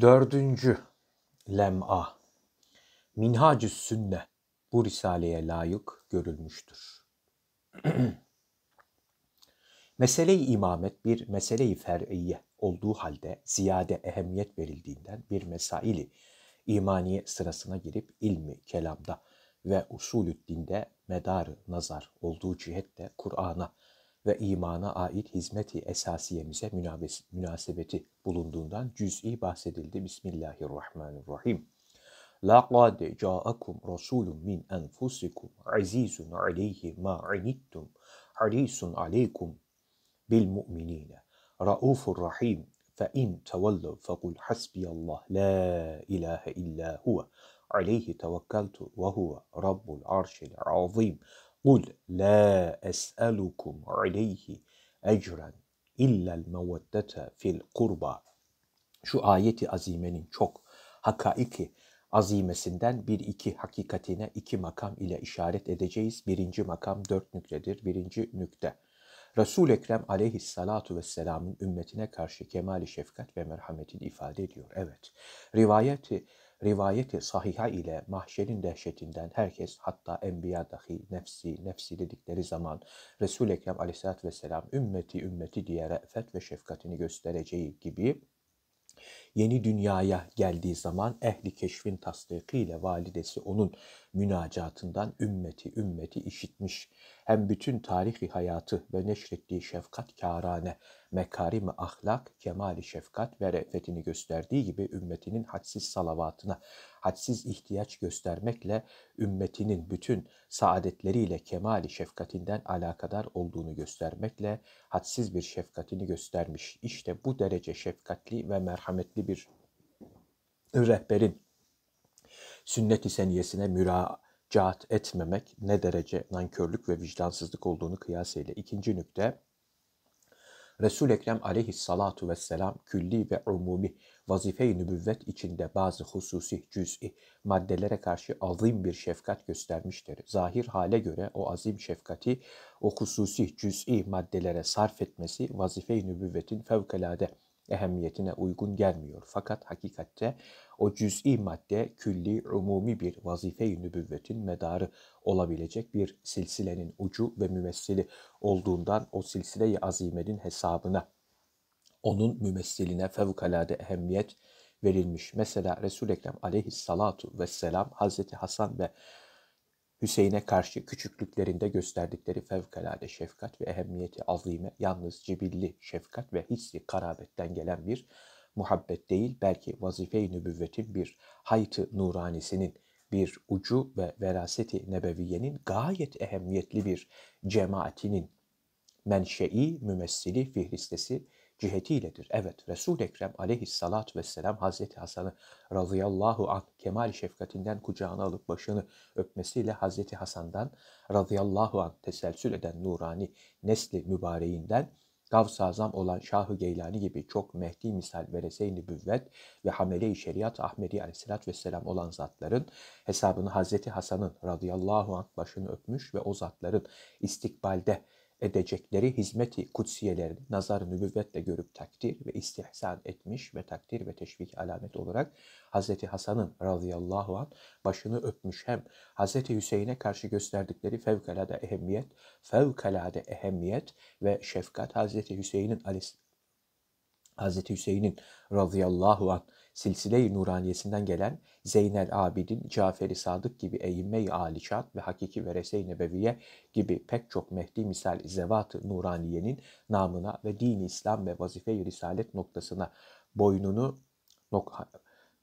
Dördüncü lem'a. Minhacü sünne bu risaleye layık görülmüştür. Mesele-i imamet bir mesele-i fer'iyye olduğu halde ziyade ehemmiyet verildiğinden bir mesaili imaniye sırasına girip ilmi kelamda ve usulü dinde medarı nazar olduğu cihette Kur'an'a ve imana ait hizmeti esasiyemize münasebeti bulunduğundan cüz'i bahsedildi. Bismillahirrahmanirrahim. لَقَدْ جَاءَكُمْ رَسُولٌ مِّنْ أَنْفُسِكُمْ عَزِيزٌ عَلَيْهِ مَا عَنِتُّمْ حَرِيصٌ عَلَيْكُمْ بِالْمُؤْمِنِينَ رَؤُوفٌ رَحِيمٌ فَاِنْ تَوَلَّوْا فَقُلْ حَسْبِيَ اللّٰهِ لَا إِلَٰهَ إِلَّا هُوَ عَلَيْهِ تَوَكَّلْتُ وَهُوَ رَبُّ الْعَرْشِ الْعَظِيمِ Kul la es'elukum aleyhi ecren illel meveddete fil kurba. Şu ayeti azimenin çok hakaiki azimesinden bir iki hakikatine iki makam ile işaret edeceğiz. Birinci makam dört nüktedir. Birinci nükte. Resul-i Ekrem aleyhissalatu vesselamın ümmetine karşı kemali şefkat ve merhametini ifade ediyor. Evet, rivayeti rivayeti sahiha ile mahşerin dehşetinden herkes hatta enbiya dahi nefsi nefsi dedikleri zaman Resul-i Ekrem aleyhissalatü vesselam ümmeti ümmeti diye re'fet ve şefkatini göstereceği gibi yeni dünyaya geldiği zaman ehli keşfin tasdikiyle validesi onun münacatından ümmeti ümmeti işitmiş. Hem bütün tarihi hayatı ve neşrettiği şefkat kârane mekarim ahlak, kemali şefkat ve refetini gösterdiği gibi ümmetinin hadsiz salavatına, hadsiz ihtiyaç göstermekle ümmetinin bütün saadetleriyle kemali şefkatinden alakadar olduğunu göstermekle hadsiz bir şefkatini göstermiş. İşte bu derece şefkatli ve merhametli bir rehberin sünnet-i seniyesine müra caat etmemek ne derece nankörlük ve vicdansızlık olduğunu kıyas ile. İkinci nükte Resul-i Ekrem aleyhissalatu vesselam külli ve umumi vazife-i nübüvvet içinde bazı hususi cüz'i maddelere karşı azim bir şefkat göstermiştir. Zahir hale göre o azim şefkati o hususi cüz'i maddelere sarf etmesi vazife-i nübüvvetin fevkalade ehemmiyetine uygun gelmiyor. Fakat hakikatte o cüz'i madde külli, umumi bir vazife-i nübüvvetin medarı olabilecek bir silsilenin ucu ve mümessili olduğundan o silsile-i azimenin hesabına, onun mümessiline fevkalade ehemmiyet verilmiş. Mesela Resul-i Ekrem aleyhissalatu vesselam Hazreti Hasan ve Hüseyin'e karşı küçüklüklerinde gösterdikleri fevkalade şefkat ve ehemmiyeti azime yalnız cibilli şefkat ve hissi karabetten gelen bir muhabbet değil belki vazife-i nübüvvetin bir haytı nuranisinin bir ucu ve veraseti nebeviyenin gayet ehemmiyetli bir cemaatinin menşei, mümessili, fihristesi cihetiyledir. Evet, Resul-i Ekrem aleyhissalat vesselam Hazreti Hasan'ı radıyallahu anh kemal şefkatinden kucağına alıp başını öpmesiyle Hazreti Hasan'dan radıyallahu anh teselsül eden nurani nesli mübareğinden gavsazam olan Şahı Geylani gibi çok mehdi misal ve büvvet ve hamele-i şeriat Ahmedi aleyhissalatü vesselam olan zatların hesabını Hazreti Hasan'ın radıyallahu anh başını öpmüş ve o zatların istikbalde edecekleri hizmeti kutsiyelerini nazar nübüvvetle görüp takdir ve istihsan etmiş ve takdir ve teşvik alamet olarak Hz. Hasan'ın radıyallahu an başını öpmüş hem Hz. Hüseyin'e karşı gösterdikleri fevkalade ehemmiyet, fevkalade ehemmiyet ve şefkat Hz. Hüseyin'in Hz. Hüseyin'in radıyallahu an silsile-i nuraniyesinden gelen Zeynel Abidin, Caferi Sadık gibi Eyyimme-i Aliçat ve Hakiki Verese-i Nebeviye gibi pek çok Mehdi misal zevat-ı nuraniyenin namına ve din İslam ve vazife-i risalet noktasına boynunu nok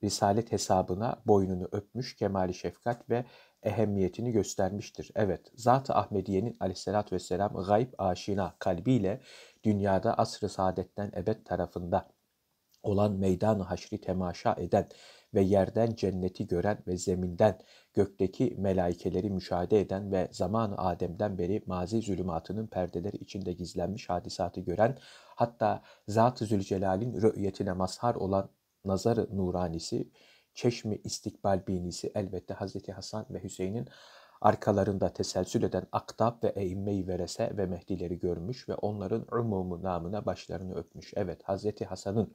Risalet hesabına boynunu öpmüş kemali şefkat ve ehemmiyetini göstermiştir. Evet, Zat-ı Ahmediye'nin aleyhissalatü vesselam gayb aşina kalbiyle dünyada asr-ı saadetten ebed tarafında olan meydan-ı haşri temaşa eden ve yerden cenneti gören ve zeminden gökteki melaikeleri müşahede eden ve zaman Adem'den beri mazi zulümatının perdeleri içinde gizlenmiş hadisatı gören, hatta Zat-ı Zülcelal'in rü'yetine mazhar olan nazar nazarı nuranisi, çeşme istikbal binisi elbette Hazreti Hasan ve Hüseyin'in arkalarında teselsül eden aktab ve eimme verese ve mehdileri görmüş ve onların umumu namına başlarını öpmüş. Evet Hazreti Hasan'ın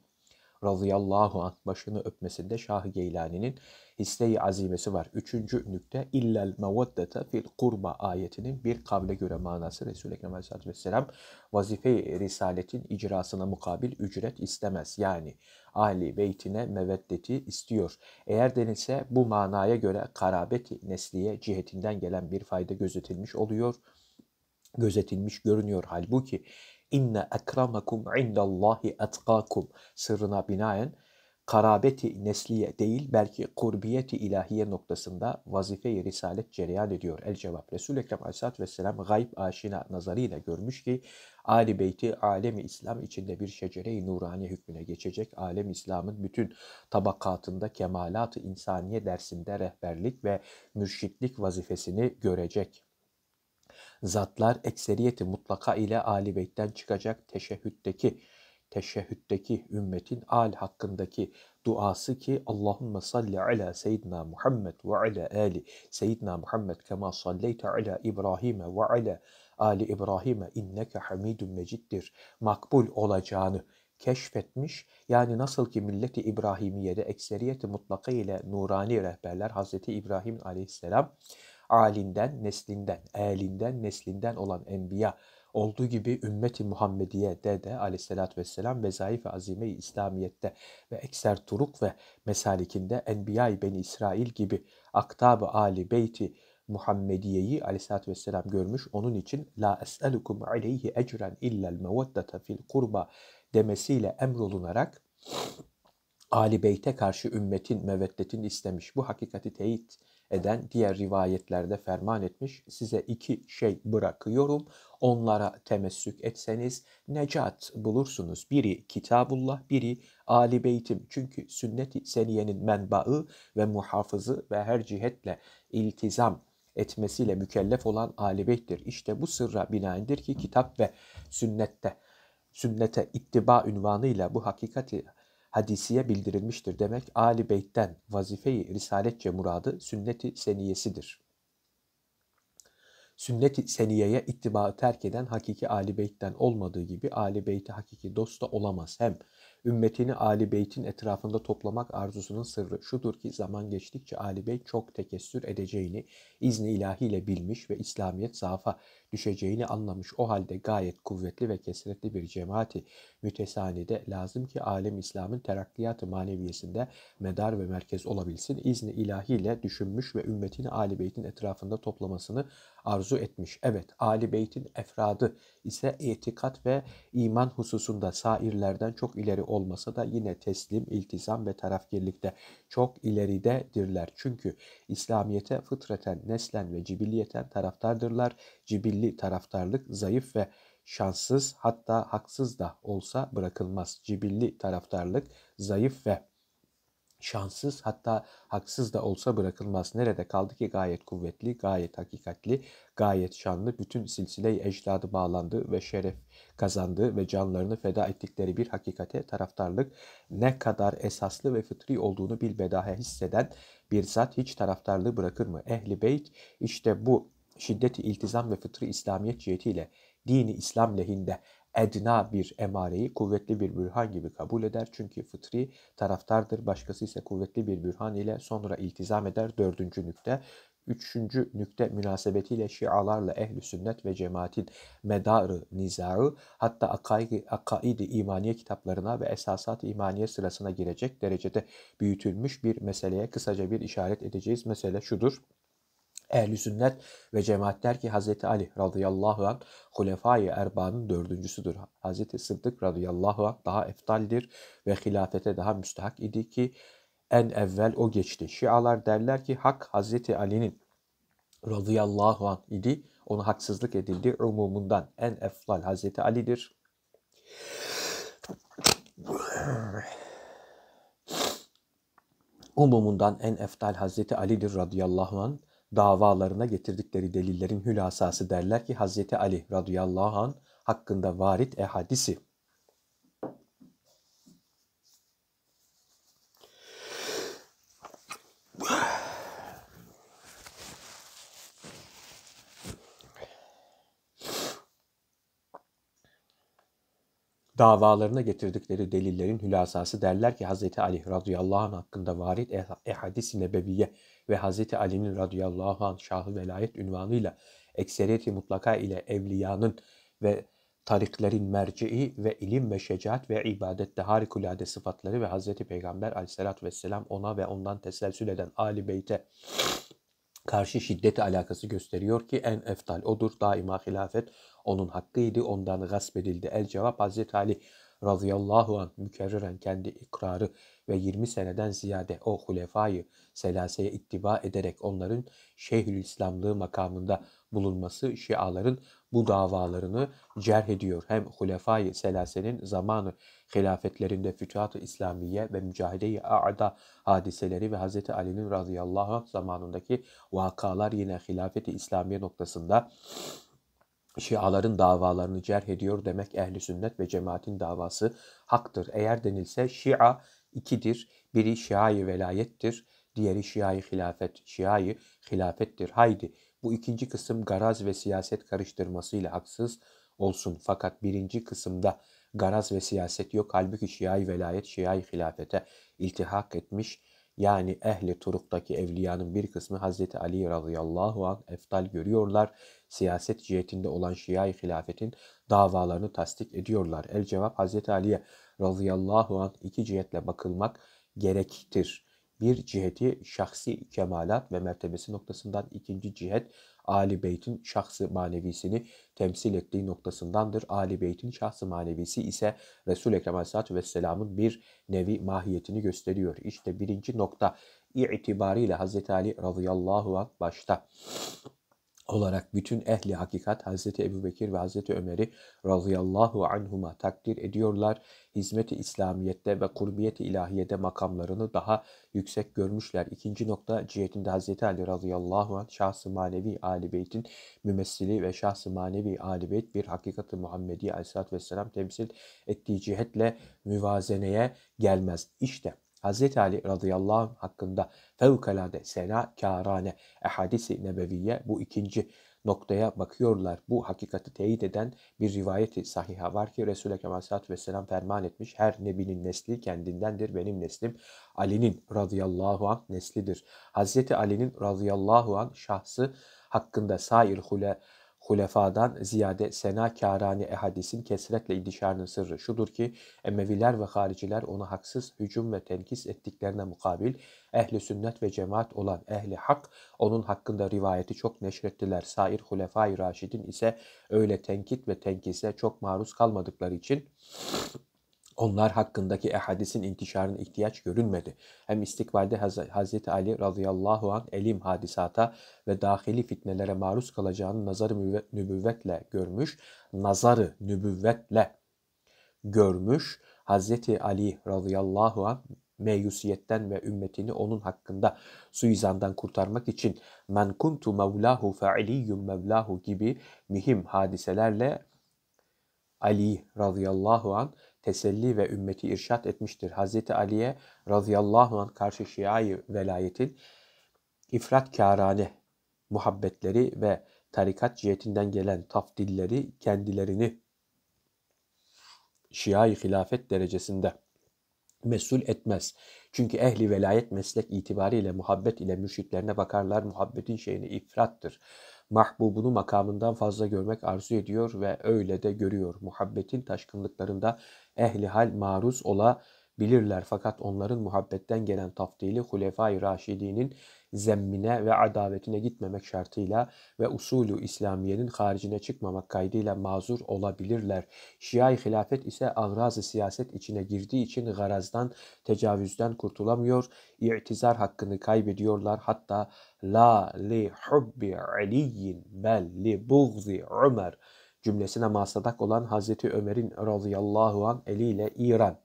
radıyallahu anh başını öpmesinde Şah-ı Geylani'nin hisse azimesi var. Üçüncü nükte illel mevaddete fil kurba ayetinin bir kavle göre manası Resul-i Ekrem Aleyhisselatü Vesselam vazife i risaletin icrasına mukabil ücret istemez. Yani Ali beytine meveddeti istiyor. Eğer denilse bu manaya göre karabeti nesliye cihetinden gelen bir fayda gözetilmiş oluyor gözetilmiş görünüyor. Halbuki İnne ekramakum indallahi etkakum sırrına binaen karabeti nesliye değil belki kurbiyeti ilahiye noktasında vazife-i risalet cereyan ediyor. El cevap Resul-i Ekrem Aleyhisselatü Vesselam gayb aşina nazarıyla görmüş ki Ali Beyti alemi İslam içinde bir şecere-i nurani hükmüne geçecek. Alem İslam'ın bütün tabakatında kemalat-ı insaniye dersinde rehberlik ve mürşitlik vazifesini görecek zatlar ekseriyeti mutlaka ile Ali Beyt'ten çıkacak teşehhütteki teşehhütteki ümmetin al hakkındaki duası ki Allahümme salli ala seyyidina Muhammed ve ala ali seyyidina Muhammed kema salleyte ala İbrahim ve ala ali İbrahim'e inneke hamidun meciddir makbul olacağını keşfetmiş. Yani nasıl ki milleti İbrahimiye'de ekseriyeti mutlaka ile nurani rehberler Hazreti İbrahim aleyhisselam alinden, neslinden, elinden, neslinden olan enbiya olduğu gibi ümmeti muhammediye de aleyhissalatü vesselam ve zayıf ve azime İslamiyet'te ve ekser turuk ve mesalikinde Enbiya-i Beni İsrail gibi aktab-ı Ali Beyti Muhammediye'yi aleyhissalatü vesselam görmüş. Onun için la es'elukum aleyhi ecren illel mevaddete fil kurba demesiyle emrolunarak Ali Beyt'e karşı ümmetin meveddetin istemiş. Bu hakikati teyit eden diğer rivayetlerde ferman etmiş. Size iki şey bırakıyorum. Onlara temessük etseniz necat bulursunuz. Biri kitabullah, biri Ali Beytim. Çünkü sünnet-i seniyenin menbaı ve muhafızı ve her cihetle iltizam etmesiyle mükellef olan Ali Beyt'tir. İşte bu sırra binaendir ki kitap ve sünnette sünnete ittiba ünvanıyla bu hakikati hadisiye bildirilmiştir demek Ali Beyt'ten vazifeyi i risaletçe muradı sünnet-i seniyesidir. Sünnet-i seniyeye ittibaı terk eden hakiki Ali Beyt'ten olmadığı gibi Ali Beyt'i hakiki dosta olamaz. Hem Ümmetini Ali Beyt'in etrafında toplamak arzusunun sırrı şudur ki zaman geçtikçe Ali Bey çok tekessür edeceğini izni ilahiyle bilmiş ve İslamiyet zaafa düşeceğini anlamış o halde gayet kuvvetli ve kesretli bir cemaati mütesanide lazım ki alem İslam'ın terakkiyatı maneviyesinde medar ve merkez olabilsin. İzni ilahiyle düşünmüş ve ümmetini Ali Beyt'in etrafında toplamasını arzu etmiş. Evet, Ali Beyt'in efradı ise itikat ve iman hususunda sairlerden çok ileri olmasa da yine teslim, iltizam ve tarafgirlikte çok ileridedirler. Çünkü İslamiyete fıtraten, neslen ve cibilliyeten taraftardırlar. Cibilli taraftarlık zayıf ve şanssız hatta haksız da olsa bırakılmaz. Cibilli taraftarlık zayıf ve şanssız hatta haksız da olsa bırakılmaz. Nerede kaldı ki gayet kuvvetli, gayet hakikatli, gayet şanlı, bütün silsile ecdadı bağlandı ve şeref kazandı ve canlarını feda ettikleri bir hakikate taraftarlık ne kadar esaslı ve fıtri olduğunu bilbedahe hisseden bir zat hiç taraftarlığı bırakır mı? Ehli beyt işte bu şiddeti iltizam ve fıtri İslamiyet cihetiyle dini İslam lehinde edna bir emareyi kuvvetli bir bürhan gibi kabul eder. Çünkü fıtri taraftardır. Başkası ise kuvvetli bir bürhan ile sonra iltizam eder. Dördüncü nükte. Üçüncü nükte münasebetiyle şialarla ehli sünnet ve cemaatin medarı nizarı hatta akaidi, akaidi imaniye kitaplarına ve esasat imaniye sırasına girecek derecede büyütülmüş bir meseleye kısaca bir işaret edeceğiz. Mesele şudur. Ehli sünnet ve cemaat der ki Hazreti Ali radıyallahu anh Hulefai Erba'nın dördüncüsüdür. Hazreti Sıddık radıyallahu anh daha eftaldir ve hilafete daha müstahak idi ki en evvel o geçti. Şialar derler ki hak Hazreti Ali'nin radıyallahu anh idi. Ona haksızlık edildi. Umumundan en eftal Hazreti Ali'dir. Umumundan en eftal Hazreti Ali'dir radıyallahu anh davalarına getirdikleri delillerin hülasası derler ki Hz. Ali radıyallahu an hakkında varit ehadisi. davalarına getirdikleri delillerin hülasası derler ki Hz. Ali radıyallahu anh hakkında varit ehadisi e i nebeviye ve Hz. Ali'nin radıyallahu anh şahı velayet ünvanıyla ekseriyeti mutlaka ile evliyanın ve tariklerin merci'i ve ilim ve şecaat ve ibadette harikulade sıfatları ve Hz. Peygamber aleyhissalatü vesselam ona ve ondan teselsül eden Ali Beyt'e karşı şiddeti alakası gösteriyor ki en eftal odur. Daima hilafet onun hakkıydı, ondan gasp edildi. El cevap Hz. Ali radıyallahu an mükerreren kendi ikrarı ve 20 seneden ziyade o hulefayı selaseye ittiba ederek onların Şeyhül İslamlığı makamında bulunması Şiaların bu davalarını cerh ediyor. Hem hulefayı selasenin zamanı hilafetlerinde Fütuhat-ı İslamiye ve Mücahide-i A'da hadiseleri ve Hz. Ali'nin radıyallahu anh zamanındaki vakalar yine hilafet-i İslamiye noktasında Şiaların davalarını cerh ediyor demek ehli sünnet ve cemaatin davası haktır. Eğer denilse Şia ikidir. Biri Şia-i velayettir, diğeri Şia-i hilafet. Şia-i hilafettir. Haydi bu ikinci kısım garaz ve siyaset karıştırmasıyla haksız olsun. Fakat birinci kısımda garaz ve siyaset yok. Halbuki Şia-i velayet Şia-i hilafete iltihak etmiş yani ehli turuktaki evliyanın bir kısmı Hazreti Ali radıyallahu an eftal görüyorlar. Siyaset cihetinde olan Şia-i hilafetin davalarını tasdik ediyorlar. El cevap Hz. Ali'ye radıyallahu an iki cihetle bakılmak gerektir. Bir ciheti şahsi kemalat ve mertebesi noktasından ikinci cihet Ali Beyt'in şahsı manevisini temsil ettiği noktasındandır. Ali Beyt'in şahsı manevisi ise Resul-i Ekrem Aleyhisselatü Vesselam'ın bir nevi mahiyetini gösteriyor. İşte birinci nokta itibariyle Hazreti Ali radıyallahu anh başta olarak bütün ehli hakikat Hazreti Bekir ve Hazreti Ömer'i radıyallahu anhuma takdir ediyorlar. Hizmeti İslamiyet'te ve kurbiyeti ilahiyede makamlarını daha yüksek görmüşler. İkinci nokta cihetinde Hazreti Ali radıyallahu anh şahsı manevi Ali Beyt'in mümessili ve şahsı manevi Ali Beyt bir hakikat-ı Muhammedi aleyhissalatü vesselam temsil ettiği cihetle müvazeneye gelmez. İşte Hz. Ali radıyallahu anh hakkında fevkalade sena kârane ehadisi nebeviye bu ikinci noktaya bakıyorlar. Bu hakikati teyit eden bir rivayeti sahiha var ki Resul-i Ekrem Aleyhisselatü Vesselam ferman etmiş. Her nebinin nesli kendindendir. Benim neslim Ali'nin radıyallahu anh neslidir. Hazreti Ali'nin radıyallahu anh şahsı hakkında sair hule hulefadan ziyade sena kârani ehadisin kesretle idişarının sırrı şudur ki Emeviler ve hariciler onu haksız hücum ve tenkis ettiklerine mukabil ehli sünnet ve cemaat olan ehli hak onun hakkında rivayeti çok neşrettiler. Sair hulefai raşidin ise öyle tenkit ve tenkise çok maruz kalmadıkları için onlar hakkındaki ehadisin intişarına ihtiyaç görünmedi. Hem istikbalde Hz. Ali radıyallahu anh elim hadisata ve dahili fitnelere maruz kalacağını nazarı nübüvvetle görmüş, nazarı nübüvvetle görmüş. Hz. Ali radıyallahu anh meyusiyetten ve ümmetini onun hakkında suizandan kurtarmak için men kuntu mevlahu fe aliyyum mevlahu gibi mühim hadiselerle Ali radıyallahu anh teselli ve ümmeti irşat etmiştir. Hz. Ali'ye radıyallahu anh karşı şiayı velayetin ifratkârane muhabbetleri ve tarikat cihetinden gelen tafdilleri kendilerini şiayı hilafet derecesinde mesul etmez. Çünkü ehli velayet meslek itibariyle muhabbet ile mürşitlerine bakarlar. Muhabbetin şeyini ifrattır mahbubunu makamından fazla görmek arzu ediyor ve öyle de görüyor. Muhabbetin taşkınlıklarında ehlihal maruz ola bilirler fakat onların muhabbetten gelen taftili Hulefai Raşidi'nin zemmine ve adavetine gitmemek şartıyla ve usulü İslamiye'nin haricine çıkmamak kaydıyla mazur olabilirler. Şia-i hilafet ise agraz siyaset içine girdiği için garazdan, tecavüzden kurtulamıyor, itizar hakkını kaybediyorlar. Hatta la li hubbi aliyin bel li buğzi Ömer cümlesine masadak olan Hazreti Ömer'in radıyallahu an eliyle İran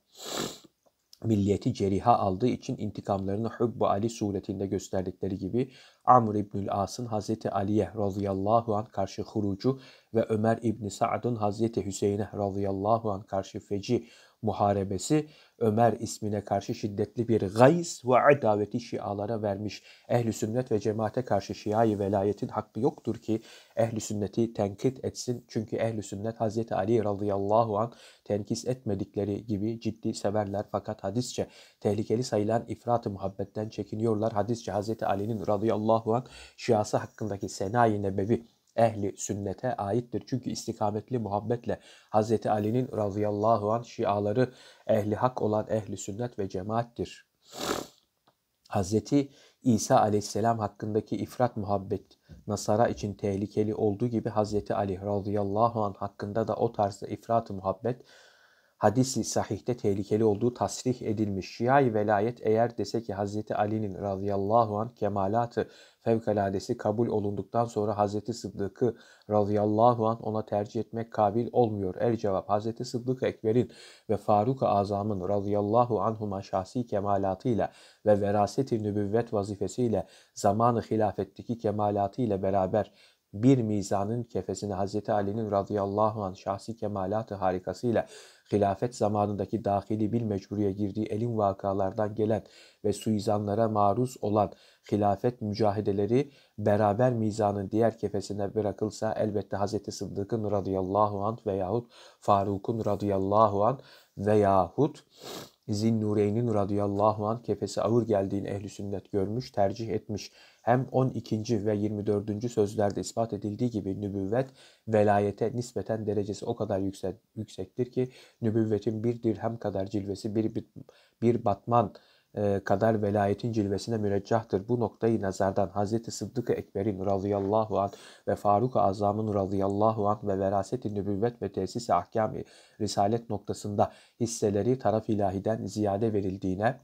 milliyeti ceriha aldığı için intikamlarını Hubbu Ali suretinde gösterdikleri gibi Amr İbnül As'ın Hazreti Ali'ye radıyallahu an karşı hurucu ve Ömer İbni Sa'd'ın Hazreti Hüseyin'e radıyallahu an karşı feci muharebesi Ömer ismine karşı şiddetli bir gays ve adaveti şialara vermiş. Ehli sünnet ve cemaate karşı şiayı velayetin hakkı yoktur ki ehli sünneti tenkit etsin. Çünkü ehli sünnet Hazreti Ali radıyallahu an tenkis etmedikleri gibi ciddi severler fakat hadisçe tehlikeli sayılan ifrat muhabbetten çekiniyorlar. Hadisçe Hazreti Ali'nin radıyallahu an şiası hakkındaki senayi nebevi ehli sünnete aittir. Çünkü istikametli muhabbetle Hz. Ali'nin radıyallahu an şiaları ehli hak olan ehli sünnet ve cemaattir. Hz. İsa aleyhisselam hakkındaki ifrat muhabbet Nasara için tehlikeli olduğu gibi Hz. Ali radıyallahu an hakkında da o tarzda ifrat muhabbet hadisi sahihte tehlikeli olduğu tasrih edilmiş. Şiai velayet eğer dese ki Hazreti Ali'nin radıyallahu an kemalatı fevkaladesi kabul olunduktan sonra Hazreti Sıddık'ı radıyallahu an ona tercih etmek kabil olmuyor. El cevap Hazreti Sıddık Ekber'in ve faruk Azam'ın radıyallahu anhuma şahsi kemalatıyla ve veraset-i nübüvvet vazifesiyle zamanı hilafetteki kemalatıyla beraber bir mizanın kefesini Hazreti Ali'nin radıyallahu an şahsi kemalatı harikasıyla hilafet zamanındaki dahili bir mecburiye girdiği elin vakalardan gelen ve suizanlara maruz olan hilafet mücahideleri beraber mizanın diğer kefesine bırakılsa elbette Hz. Sıddık'ın radıyallahu anh veyahut Faruk'un radıyallahu anh veyahut Zin Zinnureyn'in radıyallahu an kefesi ağır geldiğini ehli sünnet görmüş, tercih etmiş. Hem 12. ve 24. sözlerde ispat edildiği gibi nübüvvet velayete nispeten derecesi o kadar yüksek, yüksektir ki nübüvvetin bir dirhem kadar cilvesi bir, bir batman e, kadar velayetin cilvesine müreccahtır. Bu noktayı nazardan Hz. Sıddık-ı Ekber'in radıyallahu An ve Faruk-ı Azam'ın radıyallahu An ve veraset-i nübüvvet ve tesis-i ahkam risalet noktasında hisseleri taraf ilahiden ziyade verildiğine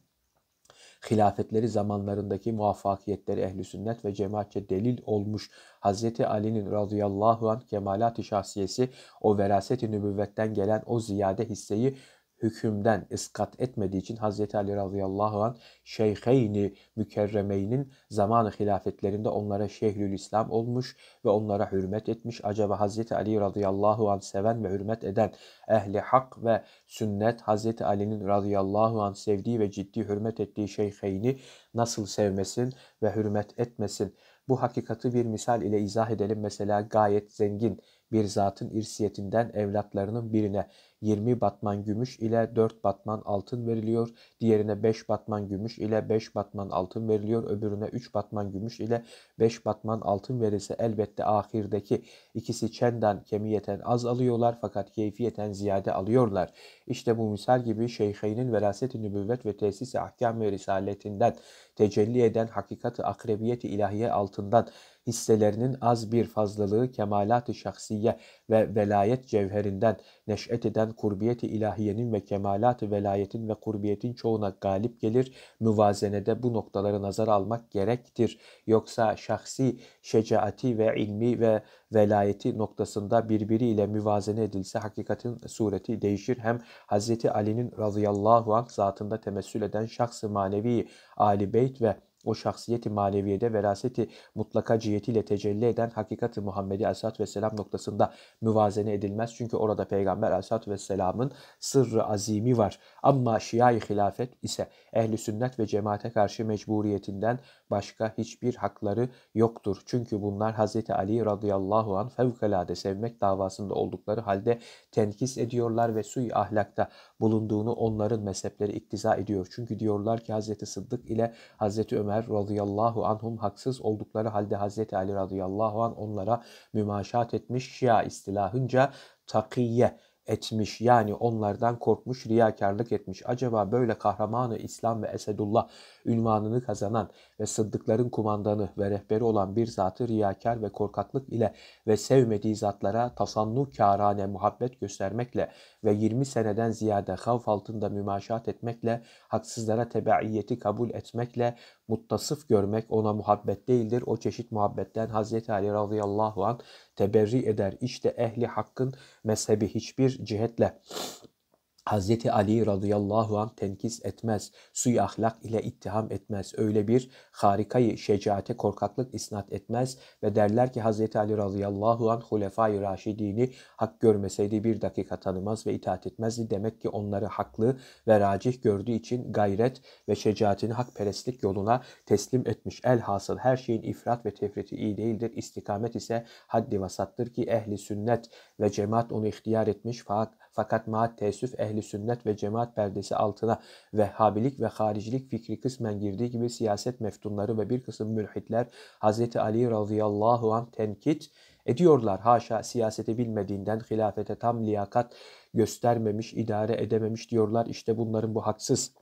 hilafetleri zamanlarındaki muvaffakiyetleri ehli sünnet ve cemaatçe delil olmuş Hz. Ali'nin radıyallahu anh kemalat-ı şahsiyesi o veraset-i nübüvvetten gelen o ziyade hisseyi hükümden iskat etmediği için Hz. Ali radıyallahu an şeyheyni mükerremeynin zamanı hilafetlerinde onlara şehrül İslam olmuş ve onlara hürmet etmiş. Acaba Hz. Ali radıyallahu an seven ve hürmet eden ehli hak ve sünnet Hz. Ali'nin radıyallahu an sevdiği ve ciddi hürmet ettiği şeyheyni nasıl sevmesin ve hürmet etmesin? Bu hakikati bir misal ile izah edelim. Mesela gayet zengin bir zatın irsiyetinden evlatlarının birine 20 batman gümüş ile 4 batman altın veriliyor. Diğerine 5 batman gümüş ile 5 batman altın veriliyor. Öbürüne 3 batman gümüş ile 5 batman altın verirse elbette ahirdeki ikisi çenden kemiyeten az alıyorlar fakat keyfiyeten ziyade alıyorlar. İşte bu misal gibi Şeyheynin veraset-i nübüvvet ve tesis-i ahkam ve risaletinden tecelli eden hakikati akrebiyeti ilahiye altından hisselerinin az bir fazlalığı kemalat-ı şahsiye ve velayet cevherinden neş'et eden eden kurbiyeti ilahiyenin ve kemalat-ı velayetin ve kurbiyetin çoğuna galip gelir. Müvazenede bu noktaları nazar almak gerektir. Yoksa şahsi şecaati ve ilmi ve velayeti noktasında birbiriyle müvazene edilse hakikatin sureti değişir. Hem Hz. Ali'nin radıyallahu anh zatında temessül eden şahsı manevi Ali Beyt ve o şahsiyeti maneviyede veraseti mutlaka cihetiyle tecelli eden hakikati Muhammed'i aleyhissalatü vesselam noktasında müvazene edilmez. Çünkü orada Peygamber aleyhissalatü vesselamın sırrı azimi var. Ama şiai hilafet ise ehli sünnet ve cemaate karşı mecburiyetinden başka hiçbir hakları yoktur. Çünkü bunlar Hz. Ali radıyallahu an fevkalade sevmek davasında oldukları halde tenkis ediyorlar ve suy ahlakta bulunduğunu onların mezhepleri iktiza ediyor. Çünkü diyorlar ki Hz. Sıddık ile Hz. Ömer Ömer radıyallahu anhum haksız oldukları halde Hazreti Ali radıyallahu an onlara mümaşat etmiş Şia istilahınca takiye etmiş yani onlardan korkmuş riyakarlık etmiş. Acaba böyle kahramanı İslam ve Esedullah ünvanını kazanan ve sıddıkların kumandanı ve rehberi olan bir zatı riyakar ve korkaklık ile ve sevmediği zatlara tasannu kârane muhabbet göstermekle ve 20 seneden ziyade havf altında mümaşat etmekle, haksızlara tebaiyeti kabul etmekle muttasıf görmek ona muhabbet değildir. O çeşit muhabbetten Hazreti Ali radıyallahu an teberri eder. İşte ehli hakkın mezhebi hiçbir cihetle Hz. Ali radıyallahu anh tenkis etmez, suy ahlak ile ittiham etmez. Öyle bir harikayı şecaate korkaklık isnat etmez ve derler ki Hz. Ali radıyallahu anh Hulefai Raşidini hak görmeseydi bir dakika tanımaz ve itaat etmezdi. Demek ki onları haklı ve racih gördüğü için gayret ve şecaatini hakperestlik yoluna teslim etmiş. Elhasıl her şeyin ifrat ve tefriti iyi değildir. İstikamet ise haddi vasattır ki ehli sünnet ve cemaat onu ihtiyar etmiş. Fakat fakat maat teessüf ehli sünnet ve cemaat perdesi altına Vehhabilik ve haricilik fikri kısmen girdiği gibi siyaset meftunları ve bir kısım mülhitler Hz. Ali radıyallahu an tenkit ediyorlar. Haşa siyaseti bilmediğinden hilafete tam liyakat göstermemiş, idare edememiş diyorlar. İşte bunların bu haksız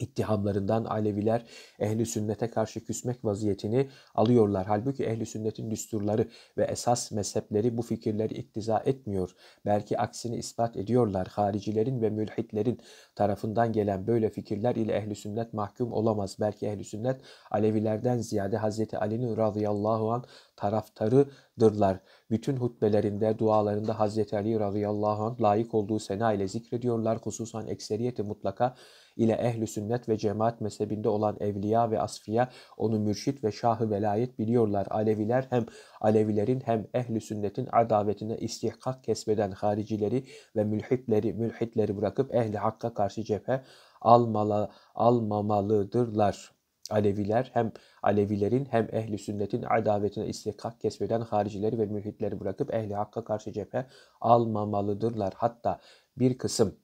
ittihamlarından Aleviler ehli sünnete karşı küsmek vaziyetini alıyorlar. Halbuki ehli sünnetin düsturları ve esas mezhepleri bu fikirleri iktiza etmiyor. Belki aksini ispat ediyorlar. Haricilerin ve mülhitlerin tarafından gelen böyle fikirler ile ehli sünnet mahkum olamaz. Belki ehli sünnet Alevilerden ziyade Hazreti Ali'nin radıyallahu an taraftarıdırlar. Bütün hutbelerinde, dualarında Hazreti Ali radıyallahu anh layık olduğu sena ile zikrediyorlar. Hususan ekseriyeti mutlaka ile ehli sünnet ve cemaat mezhebinde olan evliya ve asfiya onu mürşit ve şahı velayet biliyorlar. Aleviler hem Alevilerin hem ehli sünnetin adavetine istihkak kesmeden haricileri ve mülhitleri mülhitleri bırakıp ehli hakka karşı cephe almala, almamalıdırlar. Aleviler hem Alevilerin hem ehli sünnetin adavetine istikak kesmeden haricileri ve mülhitleri bırakıp ehli hakka karşı cephe almamalıdırlar. Hatta bir kısım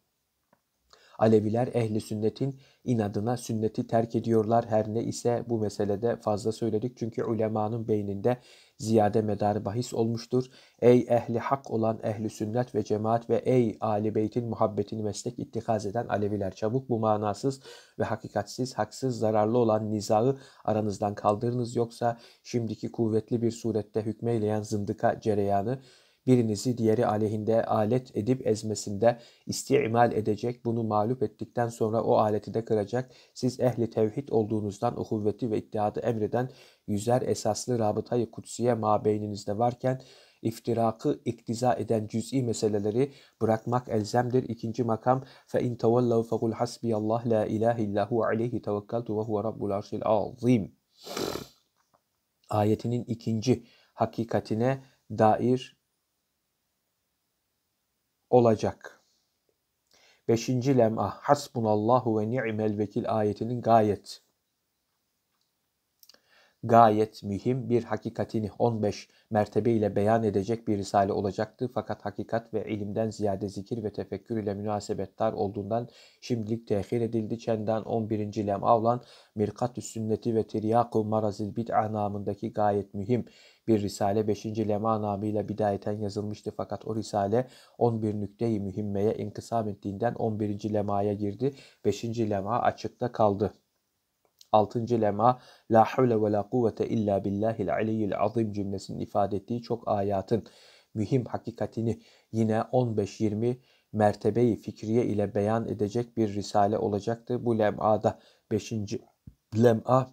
Aleviler ehli sünnetin inadına sünneti terk ediyorlar. Her ne ise bu meselede fazla söyledik. Çünkü ulemanın beyninde ziyade medar bahis olmuştur. Ey ehli hak olan ehli sünnet ve cemaat ve ey Ali Beyt'in muhabbetini meslek ittikaz eden Aleviler çabuk bu manasız ve hakikatsiz, haksız, zararlı olan nizağı aranızdan kaldırınız yoksa şimdiki kuvvetli bir surette hükmeyleyen zındıka cereyanı birinizi diğeri aleyhinde alet edip ezmesinde istimal edecek, bunu mağlup ettikten sonra o aleti de kıracak. Siz ehli tevhid olduğunuzdan o kuvveti ve iddiadı emreden yüzer esaslı rabıtayı kutsiye mabeyninizde varken iftirakı iktiza eden cüz'i meseleleri bırakmak elzemdir. İkinci makam fe in tevellev fekul hasbiyallah la ilahe illahu aleyhi tevekkaltu ve huve rabbul arşil azim. Ayetinin ikinci hakikatine dair olacak. Beşinci lem'a hasbunallahu ve ni'mel vekil ayetinin gayet gayet mühim bir hakikatini 15 mertebe ile beyan edecek bir risale olacaktı. Fakat hakikat ve ilimden ziyade zikir ve tefekkür ile münasebettar olduğundan şimdilik tehir edildi. Çendan 11. lem'a olan mirkat Sünneti ve Tiryaku Marazil Bid'a namındaki gayet mühim bir risale 5. lema namıyla bidayeten yazılmıştı fakat o risale 11 nükteyi mühimmeye inkısam ettiğinden 11. lemaya girdi. 5. lema açıkta kaldı. 6. lema La havle ve la kuvvete illa billahil aliyyil azim cümlesinin ifade ettiği çok ayatın mühim hakikatini yine 15-20 mertebeyi fikriye ile beyan edecek bir risale olacaktı. Bu lem'ada 5. lem'a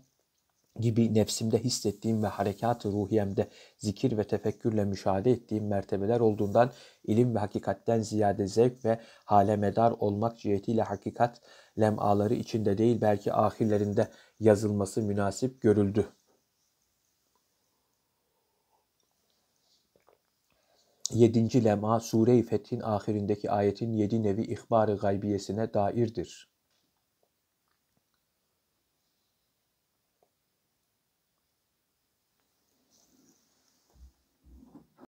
gibi nefsimde hissettiğim ve harekat-ı ruhiyemde zikir ve tefekkürle müşahede ettiğim mertebeler olduğundan ilim ve hakikatten ziyade zevk ve hale medar olmak cihetiyle hakikat lemaları içinde değil belki ahirlerinde yazılması münasip görüldü. Yedinci lema Sure-i Fetih'in ahirindeki ayetin yedi nevi ihbar-ı gaybiyesine dairdir.